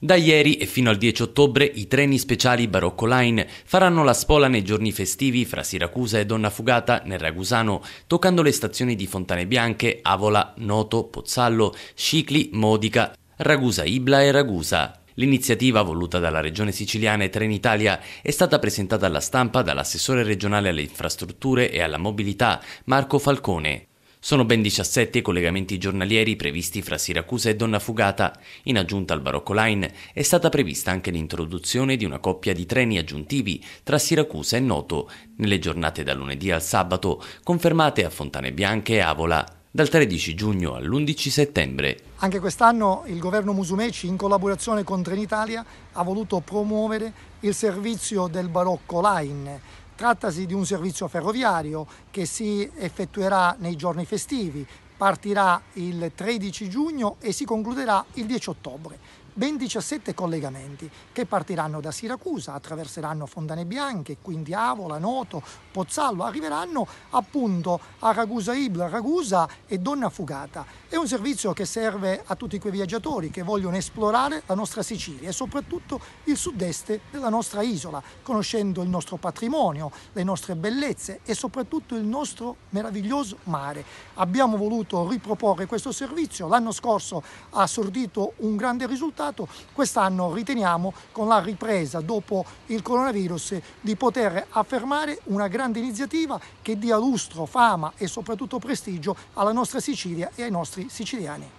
Da ieri e fino al 10 ottobre i treni speciali Barocco Line faranno la spola nei giorni festivi fra Siracusa e Donna Fugata nel Ragusano, toccando le stazioni di Fontane Bianche, Avola, Noto, Pozzallo, Scicli, Modica, Ragusa Ibla e Ragusa. L'iniziativa voluta dalla regione siciliana e Trenitalia è stata presentata alla stampa dall'assessore regionale alle infrastrutture e alla mobilità Marco Falcone. Sono ben 17 i collegamenti giornalieri previsti fra Siracusa e Donna Fugata. In aggiunta al Barocco Line è stata prevista anche l'introduzione di una coppia di treni aggiuntivi tra Siracusa e Noto nelle giornate da lunedì al sabato, confermate a Fontane Bianche e Avola dal 13 giugno all'11 settembre. Anche quest'anno il governo Musumeci, in collaborazione con Trenitalia, ha voluto promuovere il servizio del Barocco Line Trattasi di un servizio ferroviario che si effettuerà nei giorni festivi, partirà il 13 giugno e si concluderà il 10 ottobre ben 17 collegamenti che partiranno da Siracusa, attraverseranno Fondane Bianche, quindi Avola, Noto, Pozzallo, arriveranno appunto a Ragusa Ibla, Ragusa e Donna Fugata. È un servizio che serve a tutti quei viaggiatori che vogliono esplorare la nostra Sicilia e soprattutto il sud-est della nostra isola, conoscendo il nostro patrimonio, le nostre bellezze e soprattutto il nostro meraviglioso mare. Abbiamo voluto riproporre questo servizio, l'anno scorso ha sortito un grande risultato passato, quest'anno riteniamo con la ripresa dopo il coronavirus di poter affermare una grande iniziativa che dia lustro, fama e soprattutto prestigio alla nostra Sicilia e ai nostri siciliani.